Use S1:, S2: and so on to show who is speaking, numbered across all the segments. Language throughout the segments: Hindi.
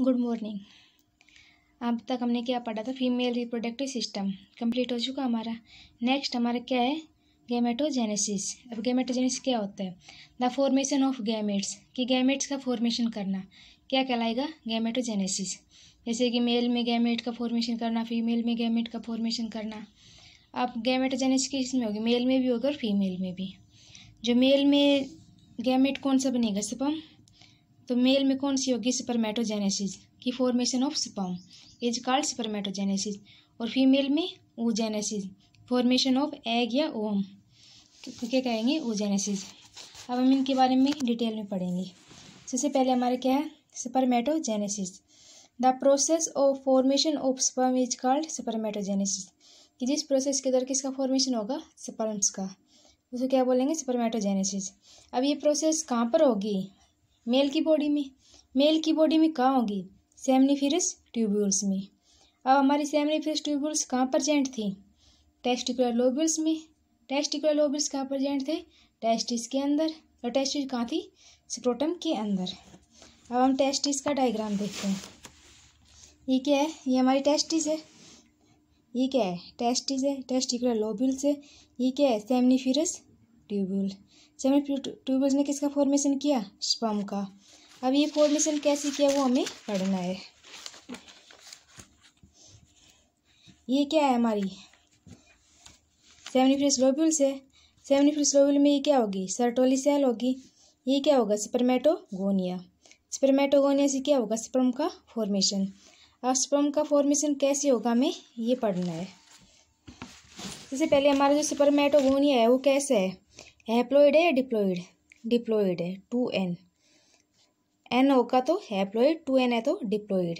S1: गुड मॉर्निंग अब तक हमने क्या पढ़ा था फीमेल रिप्रोडक्टिव सिस्टम कंप्लीट हो चुका हमारा नेक्स्ट हमारा क्या है गेमेटोजेनेसिस अब गेमेटोजेनेसिस क्या होता है द फॉर्मेशन ऑफ गैमेट्स कि गैमेट्स का फॉर्मेशन करना क्या कहलाएगा गेमेटोजेनेसिस जैसे कि मेल में गैमेट का फॉर्मेशन करना फीमेल में गैमेट का फॉर्मेशन करना अब गैमेटोजेनेसिस किस में होगी मेल में भी होगा और फीमेल में भी जो मेल में गैमेट कौन सा बनेगा सपम तो मेल में कौन सी होगी स्पर्मेटोजेनेसिस की formation of sperm is called spermatogenesis और फीमेल में ओजेनेसिस फॉर्मेशन ऑफ एग या ओम तो क्या कहेंगे ओजेनेसिस अब हम इनके बारे में डिटेल में पढ़ेंगे सबसे पहले हमारे क्या है spermatogenesis the process of formation of sperm is called spermatogenesis कि जिस प्रोसेस के दौरान किसका फॉर्मेशन होगा स्पर्म्स का उसको क्या बोलेंगे स्पर्मेटोजेनेसिस अब ये प्रोसेस कहाँ पर होगी मेल की बॉडी में मेल की बॉडी में कहाँ होगी सेमनीफिरस ट्यूब्यूल्स में अब हमारी सेमनीफिरस ट्यूब्यूल्स कहाँ प्रजेंट थी टेस्टिकुलर लोब्यूल्स में टेस्टिकुलर लोब्यूल्स कहाँ प्रजेंट थे टेस्टिस के अंदर और टेस्टिस कहाँ थी स्क्रोटम के अंदर अब हम टेस्टिस का डायग्राम देखते हैं ये क्या है ये हमारी टेस्टिस है ये क्या है टेस्टिस है टेस्टिकुलर लोब्यूल्स है ये क्या है सेमनीफिरस ट्यूब्यूल्स सेमी ट्यूबल्स ने किसका फॉर्मेशन किया स्पम का अब ये फॉर्मेशन कैसे किया वो हमें पढ़ना है ये क्या है हमारी सेमनीफ्रिस लोब्यूल्स है सेमनीफ्रिस लोब्यूल में ये क्या होगी सर्टोली सेल होगी ये क्या होगा स्पर्मेटोगोनिया स्पर्मेटोगोनिया से क्या होगा स्पर्म का फॉर्मेशन अब स्पर्म का फॉर्मेशन कैसे होगा हमें ये पढ़ना है सबसे पहले हमारा जो स्पर्मेटोगोनिया है वो कैसे है हैप्लोइड है या डिप्लोइड डिप्लोइड है टू एन एन होगा तो हैप्लोइड टू एन है तो डिप्लोइड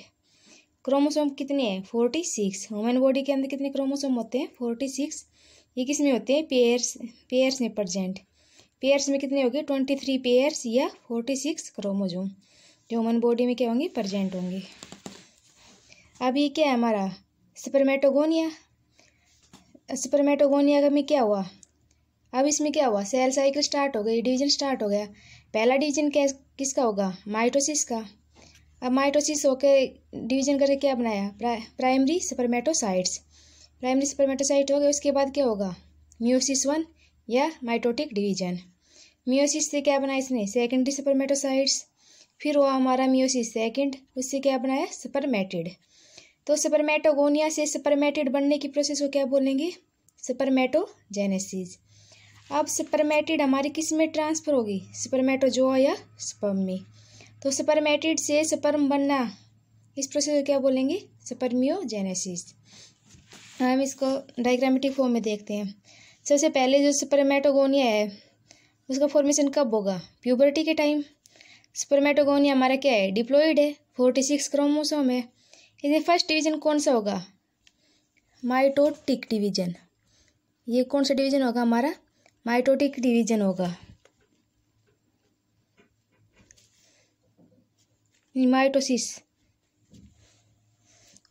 S1: क्रोमोसोम कितने हैं फोर्टी सिक्स ह्यूमन बॉडी के अंदर कितने क्रोमोसोम होते हैं फोर्टी सिक्स ये किस में होते हैं पेयर्स पेयर्स में प्रजेंट पेयर्स में कितने होंगे ट्वेंटी थ्री पेयर्स या फोर्टी सिक्स क्रोमोजोम जो ह्यूमन बॉडी में क्या होंगे प्रजेंट होंगे अब ये क्या है हमारा स्पर्मेटोगोनिया का में क्या हुआ अब इसमें क्या हुआ सेल साइकिल स्टार्ट हो गई डिवीजन स्टार्ट हो गया पहला डिवीजन क्या किसका होगा माइटोसिस का अब माइटोसिस होकर डिवीजन करके क्या बनाया प्रा, प्राइमरी सुपरमेटोसाइट्स प्राइमरी सुपरमेटोसाइट हो गया उसके बाद क्या होगा म्यूसिस वन या माइटोटिक डिवीजन म्यूसिस से क्या बनाया इसने सेकेंडरी सुपरमेटोसाइट्स फिर हुआ हमारा म्यूसिस सेकेंड उससे क्या बनाया सुपरमेटेड तो सुपरमेटोगोनिया से सुपरमेटेड बनने की प्रोसेस को क्या बोलेंगे सुपरमेटोजेनेसिस अब सुपरमेटिड हमारी किस में ट्रांसफ़र होगी जो या स्पर्म में तो सुपरमेटिड से स्पर्म बनना इस प्रोसेस को क्या बोलेंगे सुपरमियोजेनेसिस हम इसको डायग्रामेटिक फॉर्म में देखते हैं सबसे पहले जो सुपरमेटोगोनिया है उसका फॉर्मेशन कब होगा प्यूबर्टी के टाइम सुपरमेटोगोनिया हमारा क्या है डिप्लॉइड है फोर्टी सिक्स क्रोमोसोम है इसमें फर्स्ट डिवीजन कौन सा होगा माइटोटिक डिवीजन ये कौन सा डिवीजन होगा हमारा माइटोटिक डिवीजन होगा माइटोसिस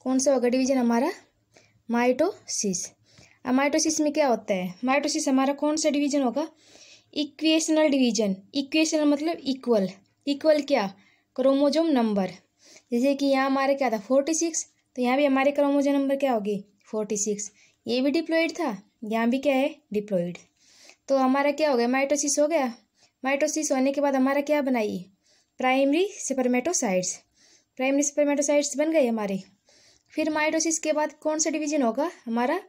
S1: कौन सा होगा डिवीजन हमारा माइटोसिस अब माइटोसिस में क्या होता है माइटोसिस हमारा कौन सा डिवीजन होगा इक्वेशनल डिवीजन इक्वेशनल मतलब इक्वल इक्वल क्या क्रोमोजोम नंबर जैसे कि यहाँ हमारा क्या था फोर्टी सिक्स तो यहाँ भी हमारे क्रोमोजोम नंबर क्या होगी फोर्टी सिक्स ये भी डिप्लोइड था यहाँ भी क्या है डिप्लोइड तो हमारा क्या हो गया माइटोसिस हो गया माइटोसिस होने के बाद हमारा क्या बनाइए प्राइमरी स्पर्मेटोसाइड्स प्राइमरी स्पर्मेटोसाइड्स बन गए हमारे फिर माइटोसिस के बाद कौन सा डिवीजन होगा हमारा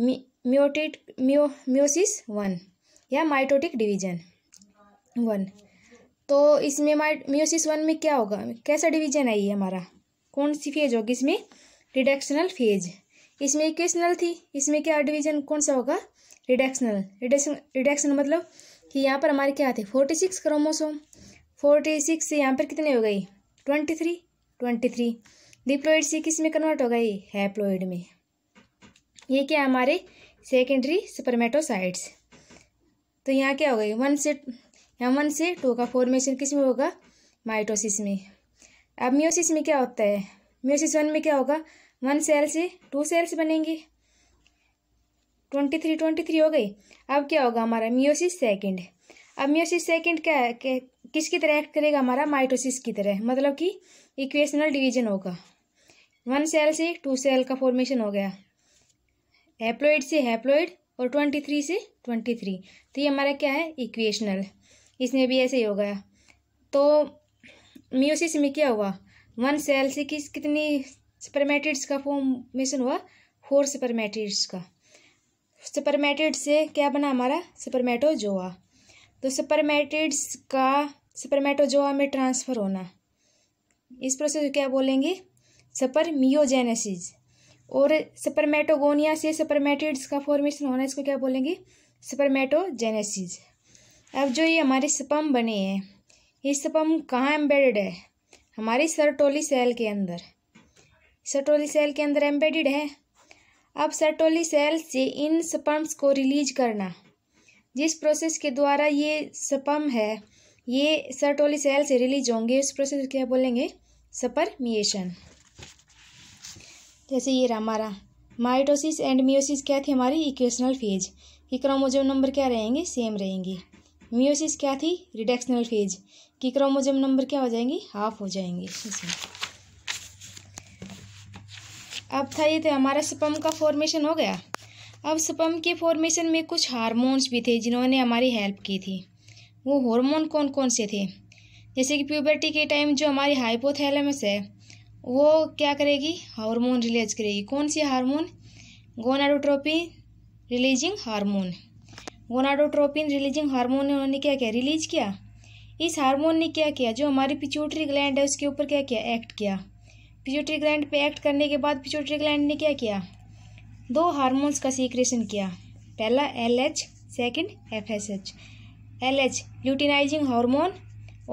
S1: म्योटेट म्यो म्योसिस वन या माइटोटिक डिवीजन वन तो इसमें माइट म्योसिस वन में क्या होगा कैसा डिवीजन है ये हमारा कौन सी फेज होगी इसमें डिडक्शनल फेज इसमें इक्वेशनल थी इसमें क्या डिवीजन कौन सा होगा रिडक्शनल रिडक्शन रिडक्शन मतलब कि यहाँ पर हमारे क्या थे forty six chromosome forty six से यहाँ पर कितने हो गई twenty three twenty three diploid से किस में कन्वर्ट हो गई हैप्लोइड में ये क्या हमारे सेकेंडरी सुपरमेटोसाइड्स तो यहाँ क्या हो गई वन से यहाँ वन से टू का फॉर्मेशन किस में होगा माइटोसिस में अब म्योसिस में क्या होता है म्योसिस वन में क्या होगा वन सेल से टू सेल्स बनेंगे ट्वेंटी थ्री ट्वेंटी थ्री हो गई अब क्या होगा हमारा मियोसिस सेकंड अब मियोसिस सेकंड क्या है किसकी तरह एक्ट करेगा हमारा माइटोसिस की तरह मतलब कि इक्वेशनल डिवीजन होगा वन सेल से टू सेल का फॉर्मेशन हो गया हैप्लोइड से हैप्लोइड और ट्वेंटी थ्री से ट्वेंटी थ्री तो ये हमारा क्या है इक्वेशनल इसमें भी ऐसे ही हो गया तो म्यूसिस में क्या हुआ वन सेल से किस कितनी स्पर्मेटिड्स का फॉर्मेशन हुआ फोर स्पर्मेटिड्स का स्पर्मेटिड से क्या बना हमारा स्पर्मेटोजोआ तो स्पर्मेटिड्स का स्पर्मेटोजोआ में ट्रांसफ़र होना इस प्रोसेस को क्या बोलेंगे स्पर्मियोजेनेसिस और स्पर्मेटोगोनिया से स्पर्मेटिड्स का फॉर्मेशन होना इसको क्या बोलेंगे स्पर्मेटोजेनेसिस अब जो ये हमारे स्पम बने हैं ये स्पम कहाँ एम्बेडेड है हमारी सरटोली सेल के अंदर सर्टोली सेल के अंदर एम्बेडिड है अब सर्टोली सेल से इन स्पम्स को रिलीज करना जिस प्रोसेस के द्वारा ये स्पम है ये सर्टोली सेल से रिलीज होंगे इस प्रोसेस क्या बोलेंगे सपर मिएशन जैसे ये रहा हमारा माइटोसिस एंड मियोसिस क्या थी हमारी इक्वेशनल फेज कि क्रोमोजोम नंबर क्या रहेंगे सेम रहेंगे मियोसिस क्या थी रिडक्शनल फेज कि क्रोमोजोम नंबर क्या हो जाएंगे हाफ हो जाएंगे इसमें अब था ये तो हमारा स्पम का फॉर्मेशन हो गया अब स्पम के फॉर्मेशन में कुछ हार्मोन्स भी थे जिन्होंने हमारी हेल्प की थी वो हार्मोन कौन कौन से थे जैसे कि प्यूबर्टी के टाइम जो हमारी हाइपोथैलेमस है वो क्या करेगी हार्मोन रिलीज करेगी कौन सी hormone gonadotropin releasing hormone gonadotropin releasing hormone ने उन्होंने क्या किया रिलीज किया इस हार्मोन ने क्या किया जो हमारी पिचूटरी ग्लैंड है उसके ऊपर क्या किया एक्ट किया पिचोटरी ग्लैंड पे एक्ट करने के बाद पिचोटरी ग्लैंड ने क्या किया दो हार्मोन्स का सीक्रेशन किया पहला L H second F S H L H luteinizing hormone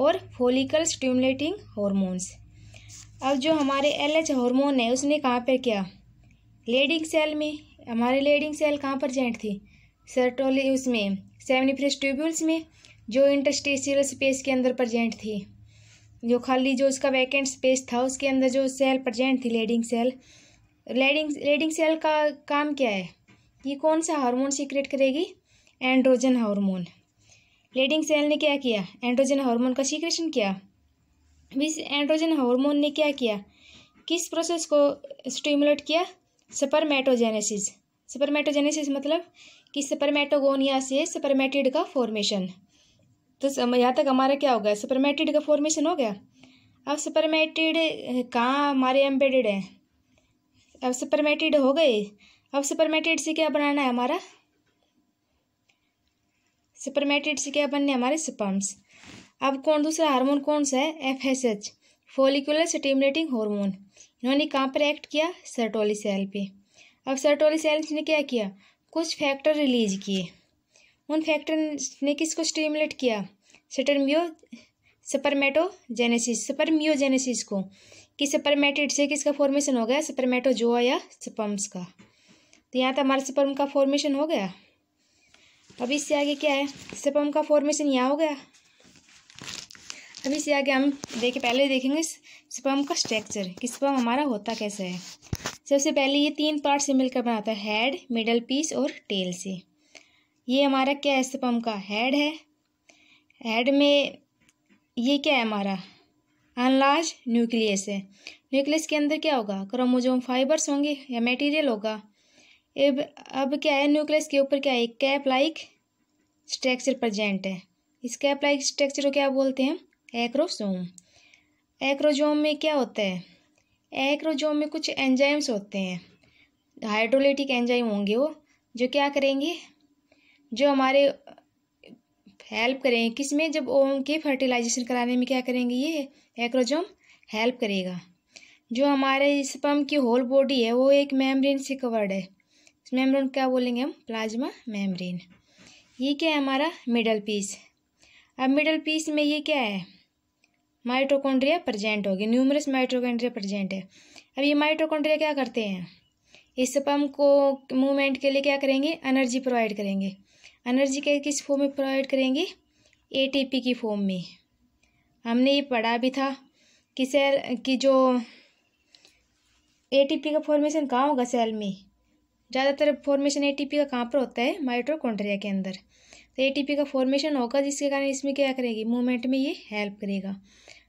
S1: और फोलिकल स्टिमुलेटिंग हार्मोन्स अब जो हमारे एल एच हारमोन है उसने कहाँ पर किया लेडिंग सेल में हमारे लेडिंग सेल कहाँ पर जेंट थी सर्टोली उसमें सेवनिफ्रेस ट्यूब्यूल्स में जो इंटस्टेशियल स्पेस के अंदर प्रजेंट थी जो खाली जो उसका वैकेंट स्पेस था उसके अंदर जो सेल प्रजेंट थी Leydig cell Leydig Leydig cell का काम क्या है ये कौन सा हार्मोन सीक्रेट करेगी एंड्रोजन हार्मोन लेडिंग सेल ने क्या किया एंड्रोजन हार्मोन का सीक्रेशन किया विस एंड्रोजन हार्मोन ने क्या किया किस प्रोसेस को स्टिमुलेट किया सपरमेटोजेनेसिस सपरमेटोजेनेसिस मतलब कि सपरमेटोगोनिया से सपरमेटिड का फॉर्मेशन तो यहाँ तक हमारा क्या हो गया सुपरमेटेड का फॉर्मेशन हो गया अब सुपरमेटेड कहाँ हमारे एम्बेडेड हैं अब सुपरमेटेड हो गए अब सुपरमेटेड से क्या बनाना है हमारा सुपरमेटेड से क्या बनने हमारे सुपाम्स अब कौन दूसरा हार्मोन कौन सा है F S H follicular stimulating hormone इन्होंने कहाँ पर एक्ट किया सर्टोली सेल पे अब सर्टोली सेल्स ने क्या किया कुछ फैक्टर रिलीज किए उन फैक्टर ने किसको स्टिमुलेट किया सेटरमियो सपरमेटोजेनेसिस सपरमियोजेनेसिस को कि सपरमेटेड से किसका फॉर्मेशन हो गया सपरमेटोजोआ या सपम्स का तो यहाँ तो हमारा सपर्म का फॉर्मेशन हो गया अब इससे आगे क्या है सपम का फॉर्मेशन यहाँ हो गया अब इससे आगे हम देखे पहले देखेंगे सपम का स्ट्रक्चर कि सपम हमारा होता कैसा है सबसे पहले ये तीन पार्ट से मिलकर बनाता है हेड मिडल पीस और टेल से ये हमारा क्या है सपम का हेड है हेड में ये क्या है हमारा अनलार्ज न्यूक्लियस है न्यूक्लियस के अंदर क्या होगा क्रोमोजोम फाइबर्स होंगे या मटेरियल होगा अब अब क्या है न्यूक्लियस के ऊपर क्या है कैप लाइक स्ट्रक्चर प्रजेंट है इस कैप लाइक स्ट्रक्चर को क्या बोलते हैं एक्रोसोम एक्रोजोम में क्या होता है एक्रोजोम में कुछ एंजाइम्स होते हैं हाइड्रोलिटिक एंजाइम होंगे वो जो क्या करेंगे जो हमारे हेल्प करेंगे किस में जब ओम के फर्टिलाइजेशन कराने में क्या करेंगे ये एक्रोजोम हेल्प करेगा जो हमारे स्पम की होल बॉडी है वो एक मेम्ब्रेन से कवर्ड है इस मेम्ब्रेन क्या बोलेंगे हम प्लाज्मा मेम्ब्रेन ये क्या है हमारा मिडल पीस अब मिडल पीस में ये क्या है माइट्रोकोंड्रिया प्रजेंट होगी न्यूमरस माइट्रोकोंड्रिया प्रजेंट है अब ये माइट्रोकोंड्रिया क्या करते हैं इस स्पम को मूवमेंट के लिए क्या करेंगे एनर्जी प्रोवाइड करेंगे एनर्जी के किस फॉर्म में प्रोवाइड करेंगे एटीपी की फॉर्म में हमने ये पढ़ा भी था कि सेल की जो एटीपी का फॉर्मेशन कहाँ होगा सेल में ज़्यादातर फॉर्मेशन एटीपी का कहाँ पर होता है माइट्रोकॉन्ड्रिया के अंदर तो एटीपी का फॉर्मेशन होगा जिसके कारण इसमें क्या करेगी मूवमेंट में ये हेल्प करेगा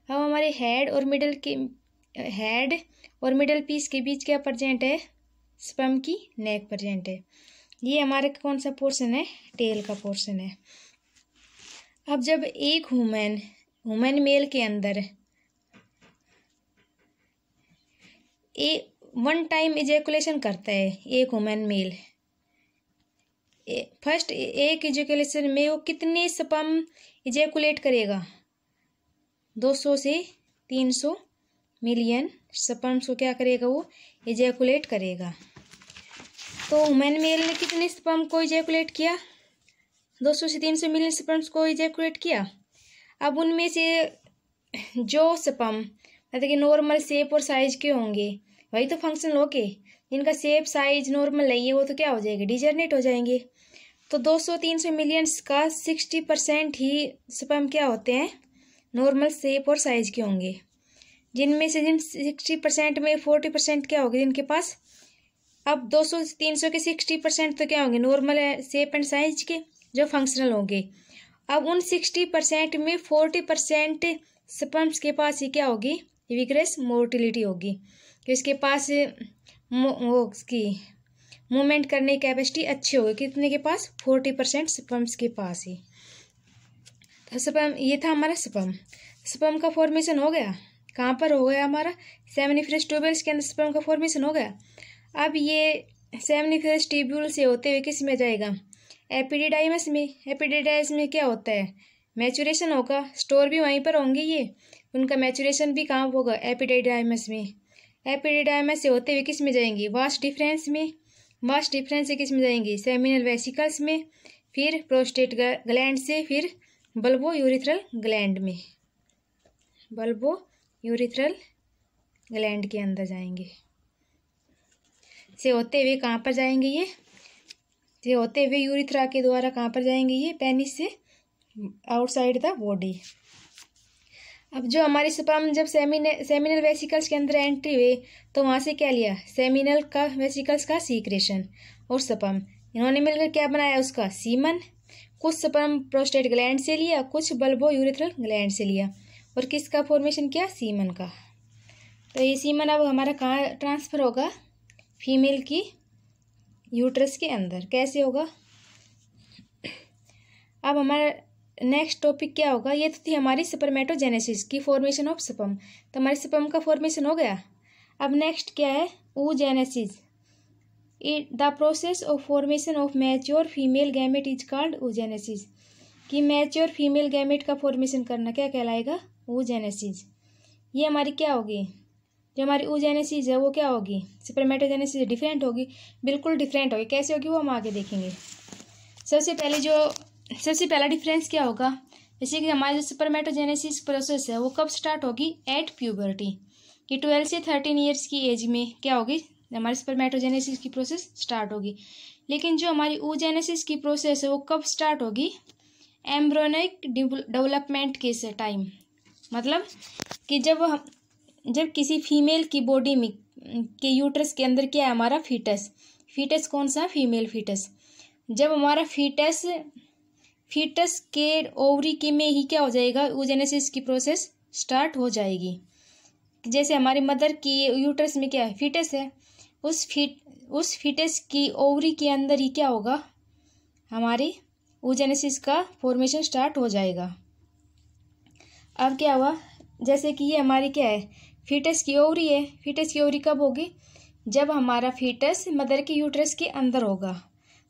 S1: अब हमारे हेड और मिडल के हेड और मिडल पीस के बीच क्या प्रजेंट है स्पम की नेक प्रजेंट है ये हमारे कौन सा पोर्शन है टेल का पोर्शन है अब जब एक हुमेन हुमेन मेल के अंदर ए वन टाइम इजेकुलेशन करता है एक हुमेन मेल फर्स्ट एक इजेकुलेशन में वो कितने स्पम इजेकुलेट करेगा 200 से 300 मिलियन स्पम्स को क्या करेगा वो इजेकुलेट करेगा तो ह्यूमन मेल ने कितने स्पर्म को इजैकुलेट किया दो सौ से तीन सौ मिलियन स्पर्म्स को इजैकुलेट किया अब उनमें से जो स्पर्म मतलब कि नॉर्मल सेप और साइज के होंगे वही तो फंक्शन होके जिनका सेप साइज नॉर्मल नहीं है वो तो क्या हो जाएगा डिजरनेट हो जाएंगे तो 200-300 मिलियंस का 60 परसेंट ही स्पर्म क्या होते हैं नॉर्मल सेप और साइज के होंगे जिनमें से जिन सिक्सटी परसेंट में फोर्टी परसेंट क्या होगा जिनके पास अब 200 से 300 के 60 परसेंट तो क्या होंगे नॉर्मल शेप एंड साइज के जो फंक्शनल होंगे अब उन 60 परसेंट में 40 परसेंट स्पम्प्स के पास ही क्या होगी विग्रेस मोर्टिलिटी होगी कि तो इसके पास वो उसकी मूवमेंट करने की कैपेसिटी अच्छी होगी कितने के पास फोर्टी परसेंट स्पम्स के पास ही तो स्पम ये था हमारा स्पम स्पम का फॉर्मेशन हो गया कहाँ पर हो गया हमारा सेमिनिफ्रेस ट्यूबेल्स के अंदर स्पम का फॉर्मेशन हो गया अब ये सेम टिब्यूल से होते हुए किस में जाएगा एपिडिडाइमस में एपिडिडाइस में क्या होता है मैचुरेशन होगा स्टोर भी वहीं पर होंगे ये उनका मैचुरेशन भी कहाँ होगा एपिडिडाइमस में एपिडिडाइमस से होते हुए किस में जाएंगी वास्ट डिफरेंस में वास्ट डिफरेंस से किस में जाएंगी सेमिनल वेसिकल्स में फिर प्रोस्टेट ग्लैंड से फिर बल्बो यूरिथ्रल ग्लैंड में बल्बो यूरिथ्रल ग्लैंड के अंदर जाएंगे से होते हुए कहाँ पर जाएंगे ये से होते हुए यूरिथ्रा के द्वारा कहाँ पर जाएंगे ये पेनिस से आउटसाइड द बॉडी अब जो हमारे स्पर्म जब सेमिनल सेमिनल वेसिकल्स के अंदर एंट्री हुए तो वहाँ से क्या लिया सेमिनल का वेसिकल्स का सीक्रेशन और स्पर्म इन्होंने मिलकर क्या बनाया उसका सीमन कुछ स्पर्म प्रोस्टेट ग्लैंड से लिया कुछ बल्बो यूरिथ्रल ग्लैंड से लिया और किसका फॉर्मेशन किया सीमन का तो ये सीमन अब हमारा कहाँ ट्रांसफ़र होगा फीमेल की यूट्रस के अंदर कैसे होगा अब हमारा नेक्स्ट टॉपिक क्या होगा ये तो थी हमारी सुपरमेटोजेनेसिस की फॉर्मेशन ऑफ सपम तो हमारे सपम का फॉर्मेशन हो गया अब नेक्स्ट क्या है genesis it the process of formation of mature female gamete is called genesis कि मैच्योर फीमेल गैमेट का फॉर्मेशन करना क्या कहलाएगा जेनेसिस ये हमारी क्या होगी जो हमारी ऊजेनेसिस है वो क्या होगी स्पर्मेटोजेनेसिस डिफरेंट होगी बिल्कुल डिफरेंट होगी कैसे होगी वो हम आगे देखेंगे सबसे पहले जो सबसे पहला डिफरेंस क्या होगा जैसे कि हमारी जो स्पर्मेटोजेनेसिस प्रोसेस है वो कब स्टार्ट होगी एट प्यूबर्टी कि ट्वेल्व से थर्टीन ईयर्स की एज में क्या होगी हमारी स्पर्मेटोजेनेसिस की प्रोसेस स्टार्ट होगी लेकिन जो हमारी ऊजेनेसिस की प्रोसेस है वो कब स्टार्ट होगी एम्ब्रोनिक डेवलपमेंट के टाइम मतलब कि जब हम जब किसी फीमेल की बॉडी में के यूट्रस के अंदर क्या है हमारा फीटस फीटस कौन सा फीमेल फीटस जब हमारा फीटस फीटस के ओवरी के में ही क्या हो जाएगा यूजेनेसिस की प्रोसेस स्टार्ट हो जाएगी जैसे हमारी मदर की यूट्रस में क्या है फीटस है उस फीट उस फीटस की ओवरी के अंदर ही क्या होगा हमारी ओजेनेसिस का फॉर्मेशन स्टार्ट हो जाएगा अब क्या हुआ जैसे कि ये हमारी क्या है फीटस की ओवरी है फीटस की ओवरी कब होगी जब हमारा फीटस मदर के यूट्रस के अंदर होगा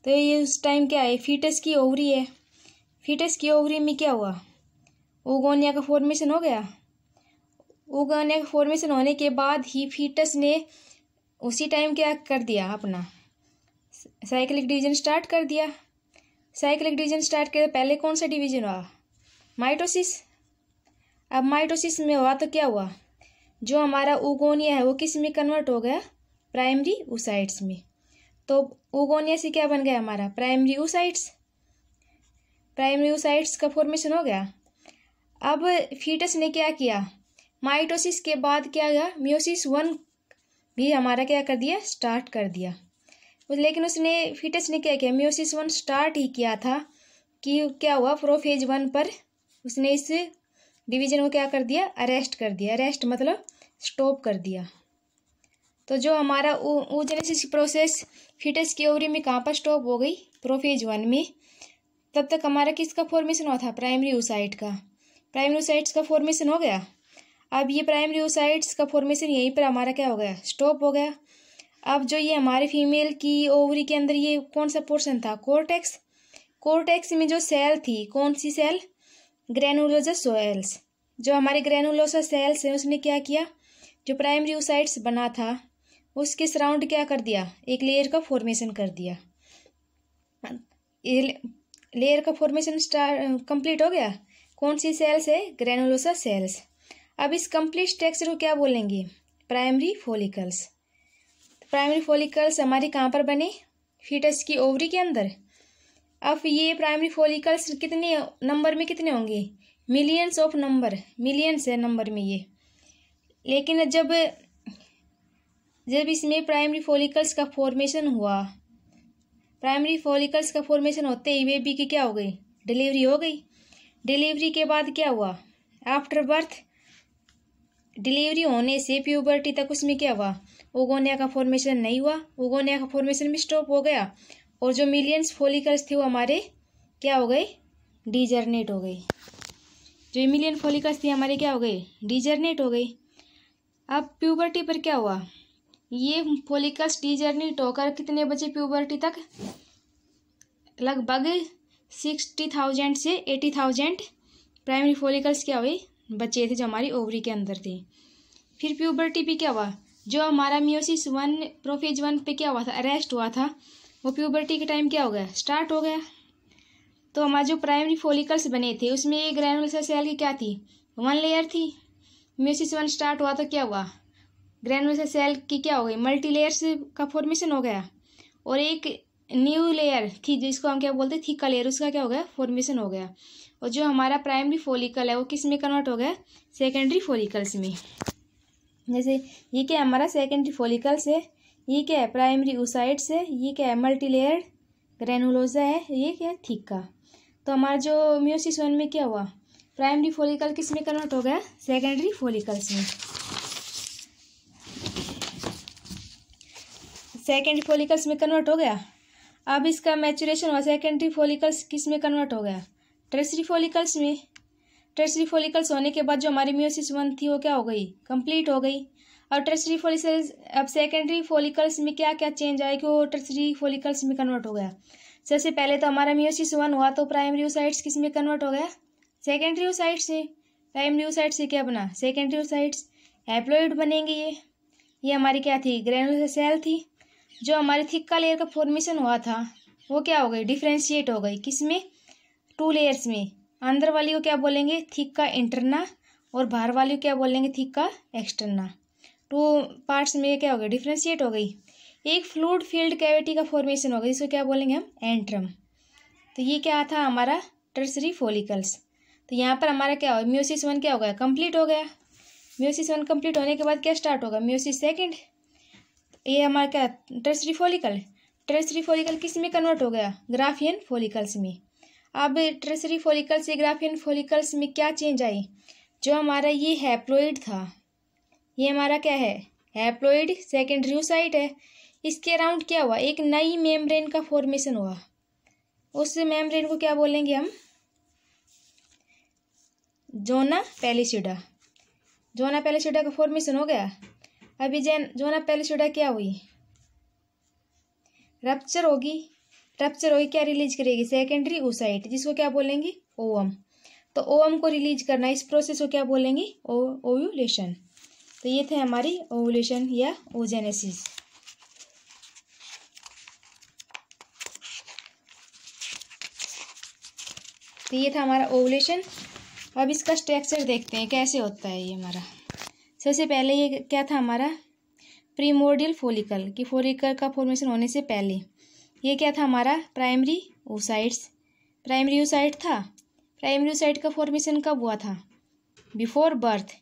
S1: तो ये उस टाइम क्या है फीटस की ओवरी है फीटस की ओवरी में क्या हुआ ओगोनिया का फॉर्मेशन हो गया ओगोनिया का फॉर्मेशन होने के बाद ही फीटस ने उसी टाइम क्या कर दिया अपना साइकिलिक डिवीजन स्टार्ट कर दिया साइकिलिक डिवीजन स्टार्ट कर पहले कौन सा डिवीजन हुआ माइटोसिस अब माइटोसिस में हुआ तो क्या हुआ जो हमारा उगोनिया है वो किस में कन्वर्ट हो गया प्राइमरी उसाइड्स में तो उगोनिया से क्या बन गया हमारा प्राइमरी उसाइड्स प्राइमरी उसाइड्स का फॉर्मेशन हो गया अब फीटस ने क्या किया माइटोसिस के बाद क्या गया म्योसिस वन भी हमारा क्या कर दिया स्टार्ट कर दिया लेकिन उसने फीटस ने क्या किया म्योसिस वन स्टार्ट ही किया था कि क्या हुआ प्रोफेज वन पर उसने इस डिवीजन को क्या कर दिया अरेस्ट कर दिया अरेस्ट मतलब स्टॉप कर दिया तो जो हमारा ऊजनेसिस प्रोसेस फिटस की ओवरी में कहाँ पर स्टॉप हो गई प्रोफेज वन में तब तक हमारा किसका फॉर्मेशन हुआ था प्राइमरी ओसाइट का प्राइमरी ओसाइट्स का फॉर्मेशन हो गया अब ये प्राइमरी ओसाइट्स का फॉर्मेशन यहीं पर हमारा क्या हो गया स्टॉप हो गया अब जो ये हमारे फीमेल की ओवरी के अंदर ये कौन सा पोर्सन था कोर्टेक्स कोर्टेक्स में जो सेल थी कौन सी सेल ग्रैनुलोजस सोएल्स जो हमारे ग्रैनुलोसा सेल्स हैं उसने क्या किया जो प्राइमरी ओसाइट्स बना था उसके सराउंड क्या कर दिया एक लेयर का फॉर्मेशन कर दिया लेयर का फॉर्मेशन स्टार कंप्लीट हो गया कौन सी सेल्स है ग्रेनुलोसा सेल्स अब इस कंप्लीट स्ट्रक्चर को क्या बोलेंगे प्राइमरी फोलिकल्स प्राइमरी फोलिकल्स हमारे कहाँ पर बने फीटस की ओवरी के अंदर अब ये प्राइमरी फोलिकल्स कितने नंबर में कितने होंगे मिलियंस ऑफ नंबर मिलियंस है नंबर में ये लेकिन जब जब इसमें प्राइमरी फॉलिकल्स का फॉर्मेशन हुआ प्राइमरी फॉलिकल्स का फॉर्मेशन होते ही बेबी की क्या हो गई डिलीवरी हो गई डिलीवरी के बाद क्या हुआ आफ्टर बर्थ डिलीवरी होने से प्यूबर्टी तक उसमें क्या हुआ ओगोनिया का फॉर्मेशन नहीं हुआ ओगोनिया का फॉर्मेशन भी स्टॉप हो गया और जो मिलियंस फॉलिकल्स थे वो हमारे क्या हो गए डिजर्नेट हो गए जो मिलियन फॉलिकल्स थे हमारे क्या हो गए डिजर्नेट हो गई अब प्यूबर्टी पर क्या हुआ ये फोलिकल्स टी जर्नी टोकर कितने बजे प्यूबर्टी तक लगभग सिक्सटी थाउजेंड से एटी थाउजेंड प्राइमरी फोलिकल्स क्या हुए बच्चे थे जो हमारी ओवरी के अंदर थे फिर प्यूबर्टी पे क्या हुआ जो हमारा म्यूसिस वन प्रोफेज वन पे क्या हुआ था अरेस्ट हुआ था वो प्यूबर्टी के टाइम क्या हो गया स्टार्ट हो गया तो हमारे जो प्राइमरी फोलिकल्स बने थे उसमें ग्रैनुलर सेल की क्या थी वन लेयर थी म्यूसिस वन स्टार्ट हुआ तो क्या हुआ ग्रैनुलर सेल की क्या हो गई मल्टी लेयर्स का फॉर्मेशन हो गया और एक न्यू लेयर थी जिसको हम क्या बोलते हैं थीका लेयर उसका क्या हो गया फॉर्मेशन हो गया और जो हमारा प्राइमरी फोलिकल है वो किस में कन्वर्ट हो गया सेकेंडरी फोलिकल्स में जैसे ये क्या है हमारा सेकेंडरी फोलिकल्स है ये क्या है प्राइमरी उसाइड्स है ये क्या है मल्टी लेयर ग्रेनुलोजा है ये क्या है थिक्का तो हमारा जो म्यूसिस वन में क्या हुआ प्राइमरी फोलिकल किस में कन्वर्ट हो गया सेकेंडरी फोलिकल्स में सेकेंडरी फोलिकल्स में कन्वर्ट हो गया अब इसका मैचुरेशन हुआ सेकेंडरी फोलिकल्स किस में कन्वर्ट हो गया ट्रेसरी फोलिकल्स में ट्रेसरी फोलिकल्स होने के बाद जो हमारी म्यूसिस वन थी वो क्या हो गई कंप्लीट हो गई और ट्रेसरी फोलिकल्स अब सेकेंडरी फोलिकल्स में क्या क्या चेंज आया कि वो ट्रेसरी फोलिकल्स में कन्वर्ट हो गया सबसे पहले तो हमारा म्यूसिस वन हुआ तो प्राइमरी ओसाइड्स किस में कन्वर्ट हो गया सेकेंडरी ओसाइड से प्राइमरी ओसाइड से क्या बना सेकेंडरी ओसाइड्स हैप्लोइड बनेंगे ये ये हमारी क्या थी ग्रेनुलर सेल थी जो हमारी थिक्का लेयर का फॉर्मेशन हुआ था वो क्या हो गई डिफ्रेंशिएट हो गई किस में टू लेयर्स में अंदर वाली को क्या बोलेंगे थिक्का इंटरना और बाहर वाली को क्या बोलेंगे थिक्का एक्सटर्ना टू पार्ट्स में क्या हो गई डिफ्रेंशिएट हो गई एक फ्लूड फील्ड कैविटी का फॉर्मेशन हो गई जिसको क्या बोलेंगे हम एंट्रम तो ये क्या था हमारा टर्सरी फोलिकल्स तो यहाँ पर हमारा क्या हो म्यूसिस वन क्या हो गया कम्प्लीट हो गया म्यूसिस वन कम्प्लीट होने के बाद क्या स्टार्ट होगा म्यूसिस सेकेंड ये हमारा क्या टर्सरी फोलिकल टर्सरी फोलिकल किस में कन्वर्ट हो गया ग्राफियन फोलिकल्स में अब टर्सरी फोलिकल से ग्राफियन फोलिकल्स में क्या चेंज आई जो हमारा ये हैप्लोइड था ये हमारा क्या है हैप्लोइड सेकेंड र्यूसाइट है इसके अराउंड क्या हुआ एक नई मेम्ब्रेन का फॉर्मेशन हुआ उस मेम्ब्रेन को क्या बोलेंगे हम जोना पेलिसिडा जोना पेलिसिडा का फॉर्मेशन हो गया अभी जैन जोना पेलिसिडा क्या हुई रप्चर होगी रप्चर होगी क्या रिलीज करेगी सेकेंडरी ओसाइट जिसको क्या बोलेंगे ओवम तो ओवम को रिलीज करना इस प्रोसेस को क्या बोलेंगे ओव्यूलेशन तो ये थे हमारी ओवुलेशन या ओजेनेसिस तो ये था हमारा ओवुलेशन अब इसका स्ट्रक्चर देखते हैं कैसे होता है ये हमारा सबसे पहले ये क्या था हमारा प्रीमोडियल फोलिकल कि फोलिकल का फॉर्मेशन होने से पहले ये क्या था हमारा प्राइमरी ओसाइड्स प्राइमरी ओसाइड था प्राइमरी ओसाइड का फॉर्मेशन कब हुआ था बिफोर बर्थ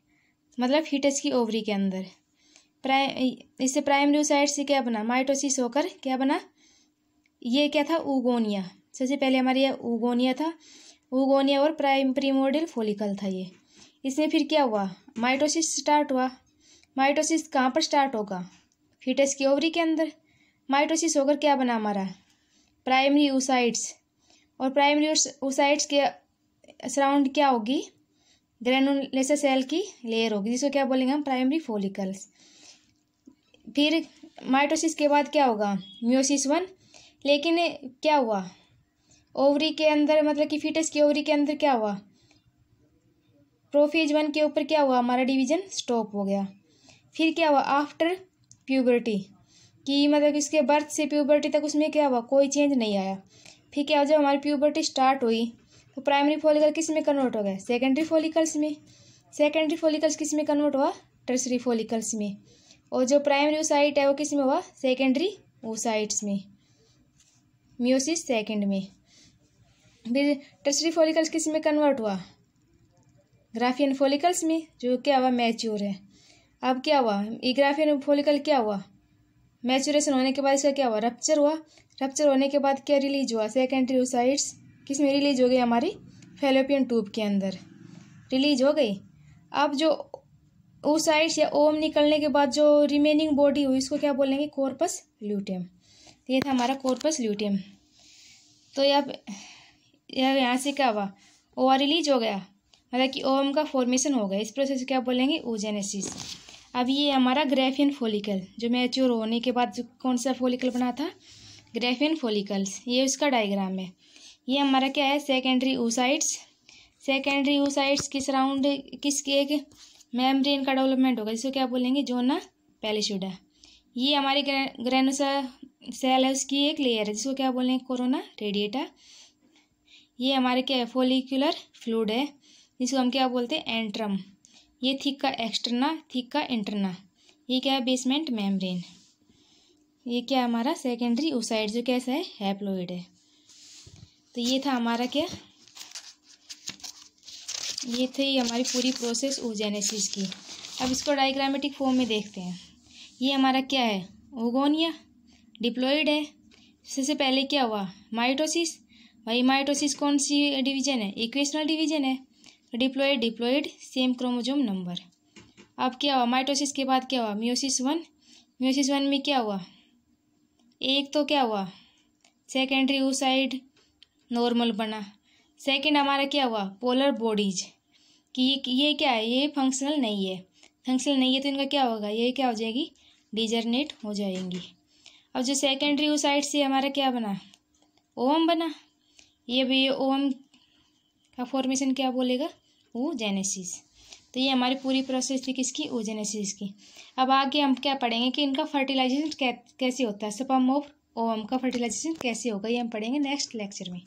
S1: मतलब हिटस की ओवरी के अंदर प्राइम इससे प्राइमरी ओसाइड से क्या बना माइटोसिस होकर क्या बना ये क्या था उगोनिया सबसे पहले हमारे यह उगोनिया था ओगोनिया और प्राइम प्रीमोडियल फोलिकल था ये इसमें फिर क्या हुआ माइटोसिस स्टार्ट हुआ माइटोसिस कहाँ पर स्टार्ट होगा फिटस की ओवरी के अंदर माइटोसिस होकर क्या बना हमारा प्राइमरी ओसाइड्स और प्राइमरी ओसाइड्स के सराउंड क्या होगी ग्रेनुलेस सेल की लेयर होगी जिसको क्या बोलेंगे हम प्राइमरी फोलिकल्स फिर माइटोसिस के बाद क्या होगा म्योसिस वन लेकिन क्या हुआ ओवरी के अंदर मतलब कि फीटस की ओवरी के अंदर क्या हुआ प्रोफेज वन के ऊपर क्या हुआ हमारा डिवीजन स्टॉप हो गया फिर क्या हुआ आफ्टर प्यूबर्टी कि मतलब इसके बर्थ से प्यूबर्टी तक उसमें क्या हुआ कोई चेंज नहीं आया फिर क्या हुआ जब हमारी प्यूबर्टी स्टार्ट हुई तो प्राइमरी फॉलिकल किस में कन्वर्ट हो गया सेकेंडरी फॉलिकल्स में सेकेंडरी फॉलिकल्स किस में कन्वर्ट हुआ टर्सरी फॉलिकल्स में और जो प्राइमरी ओसाइट है वो किस में हुआ सेकेंडरी ओसाइट्स में म्यूसिस सेकेंड में फिर टर्सरी फॉलिकल्स किस में कन्वर्ट हुआ ग्राफियन फॉलिकल्स में जो क्या हुआ मैच्योर है अब क्या हुआ ई ग्राफियन फॉलिकल क्या हुआ मैच्योरेशन होने के बाद इसका क्या हुआ रप्चर हुआ रप्चर होने के बाद क्या रिलीज हुआ सेकेंडरी ओसाइड्स किस में रिलीज हो गई हमारी फेलोपियन ट्यूब के अंदर रिलीज हो गई अब जो ओसाइड्स या ओम निकलने के बाद जो रिमेनिंग बॉडी हुई इसको क्या बोलेंगे कॉर्पस ल्यूटियम ये था हमारा कॉर्पस ल्यूटियम तो ये यह यहाँ से क्या हुआ ओ आर रिलीज हो गया मतलब कि ओम का फॉर्मेशन हो गया इस प्रोसेस को क्या बोलेंगे ओजेनेसिस अब ये हमारा ग्रेफियन फोलिकल जो मैच्योर होने के बाद जो कौन सा फोलिकल बना था ग्रेफियन फोलिकल्स ये उसका डायग्राम है ये हमारा क्या है सेकेंडरी ओसाइट्स सेकेंडरी ओसाइट्स किस राउंड किस एक मेम्ब्रेन का डेवलपमेंट होगा जिसको क्या बोलेंगे जोना पेलिशुडा ये हमारी ग्रेनोसा सेल है उसकी एक लेयर है जिसको क्या बोलेंगे कोरोना रेडिएटा ये हमारे क्या एफोलिकुलर फ्लूड है जिसको हम क्या बोलते हैं एंट्रम ये थिक का एक्सटर्ना थिक का इंटरना ये क्या है बेसमेंट मेम्ब्रेन ये क्या हमारा सेकेंडरी ओसाइड जो कैसा है हैप्लोइड है तो ये था हमारा क्या ये थी हमारी पूरी प्रोसेस ओजेनेसिस की अब इसको डायग्रामेटिक फॉर्म में देखते हैं ये हमारा क्या है ओगोनिया डिप्लोइड है इससे पहले क्या हुआ माइटोसिस भाई माइटोसिस कौन सी डिवीजन है इक्वेशनल डिवीजन है diploid diploid same chromosome number अब क्या हुआ माइटोसिस के बाद क्या हुआ म्यूसिस वन म्यूसिस वन में क्या हुआ एक तो क्या हुआ सेकेंडरी ओसाइड नॉर्मल बना सेकेंड हमारा क्या हुआ पोलर बॉडीज कि ये ये क्या है ये फंक्शनल नहीं है फंक्शनल नहीं है तो इनका क्या होगा ये क्या हो जाएगी डिजरनेट हो जाएंगी अब जो सेकेंडरी ओसाइड से हमारा क्या बना ओवम बना ये भी ओवम ओम का फॉर्मेशन क्या बोलेगा ओ जेनेसिस तो ये हमारी पूरी प्रोसेस थी किसकी ओ जेनेसिस की अब आगे हम क्या पढ़ेंगे कि इनका फर्टिलाइजेशन कैसे होता है सपम ऑफ ओम का फर्टिलाइजेशन कैसे होगा ये हम पढ़ेंगे नेक्स्ट लेक्चर में